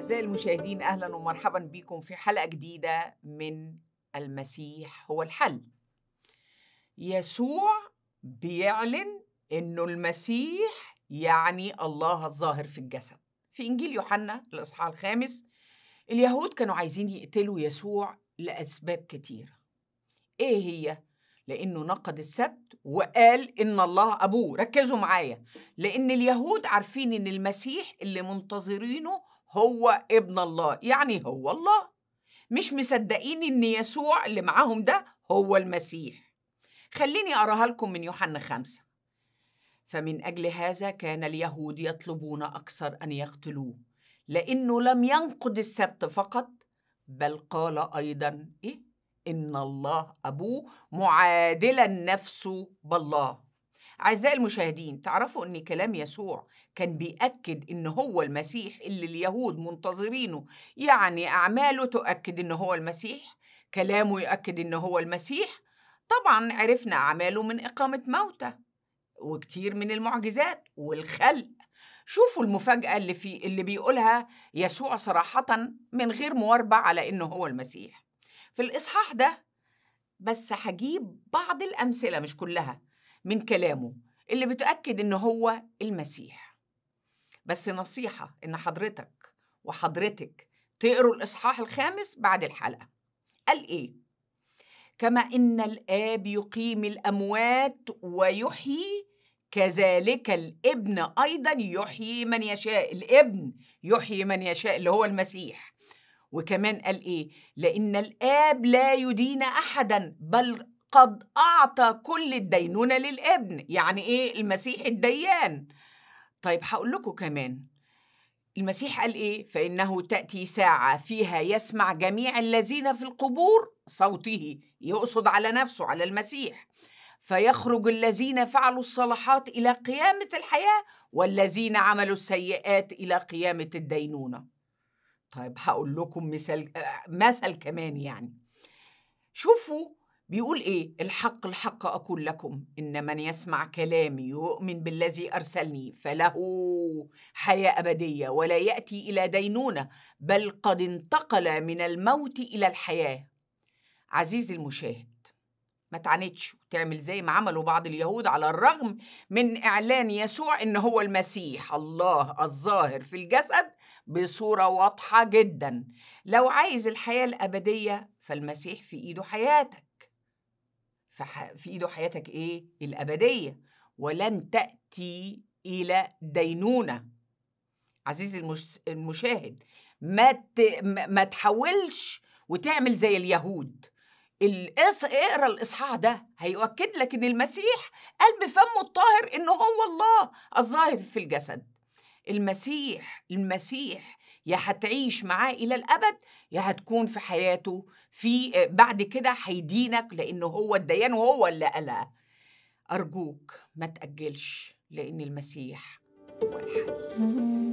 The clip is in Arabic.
أعزائي المشاهدين أهلا ومرحبا بكم في حلقة جديدة من المسيح هو الحل يسوع بيعلن أنه المسيح يعني الله الظاهر في الجسد في إنجيل يوحنا الإصحاح الخامس اليهود كانوا عايزين يقتلوا يسوع لأسباب كتيرة إيه هي؟ لأنه نقد السبت وقال إن الله أبوه ركزوا معايا لأن اليهود عارفين إن المسيح اللي منتظرينه هو ابن الله يعني هو الله مش مصدقين ان يسوع اللي معاهم ده هو المسيح خليني اراها لكم من يوحنا خمسة فمن اجل هذا كان اليهود يطلبون اكثر ان يقتلوه لانه لم ينقض السبت فقط بل قال ايضا ايه ان الله ابوه معادلا نفسه بالله أعزائي المشاهدين تعرفوا أن كلام يسوع كان بيأكد أن هو المسيح اللي اليهود منتظرينه يعني أعماله تؤكد أن هو المسيح كلامه يؤكد أن هو المسيح طبعا عرفنا أعماله من إقامة موتى وكتير من المعجزات والخلق شوفوا المفاجأة اللي في اللي بيقولها يسوع صراحة من غير مواربة على إنه هو المسيح. في الإصحاح ده بس هجيب بعض الأمثلة مش كلها من كلامه اللي بتأكد إن هو المسيح بس نصيحة إن حضرتك وحضرتك تقروا الإصحاح الخامس بعد الحلقة قال إيه؟ كما إن الآب يقيم الأموات ويحيي كذلك الابن أيضا يحيي من يشاء الابن يحيي من يشاء اللي هو المسيح وكمان قال ايه لان الاب لا يدين احدا بل قد أعطى كل الدينونة للابن يعني إيه المسيح الديان طيب هقول لكم كمان المسيح قال إيه فإنه تأتي ساعة فيها يسمع جميع الذين في القبور صوته يقصد على نفسه على المسيح فيخرج الذين فعلوا الصلاحات إلى قيامة الحياة والذين عملوا السيئات إلى قيامة الدينونة طيب هقول لكم مثل آه، مثل كمان يعني شوفوا بيقول ايه الحق الحق اقول لكم ان من يسمع كلامي يؤمن بالذي ارسلني فله حياه ابديه ولا ياتي الى دينونه بل قد انتقل من الموت الى الحياه عزيزي المشاهد ما تعنتش وتعمل زي ما عملوا بعض اليهود على الرغم من اعلان يسوع ان هو المسيح الله الظاهر في الجسد بصوره واضحه جدا لو عايز الحياه الابديه فالمسيح في ايده حياتك في ايده حياتك ايه الابديه ولن تاتي الى دينونه عزيزي المشاهد ما ما تحولش وتعمل زي اليهود الإص... اقرا الاصحاح ده هيؤكد لك ان المسيح قال بفمه الطاهر ان هو الله الظاهر في الجسد المسيح المسيح يا هتعيش معاه الى الابد يا هتكون في حياته في آه، بعد كده هيدينك لان هو الديان وهو اللي قالها ارجوك ما تاجلش لان المسيح هو الحل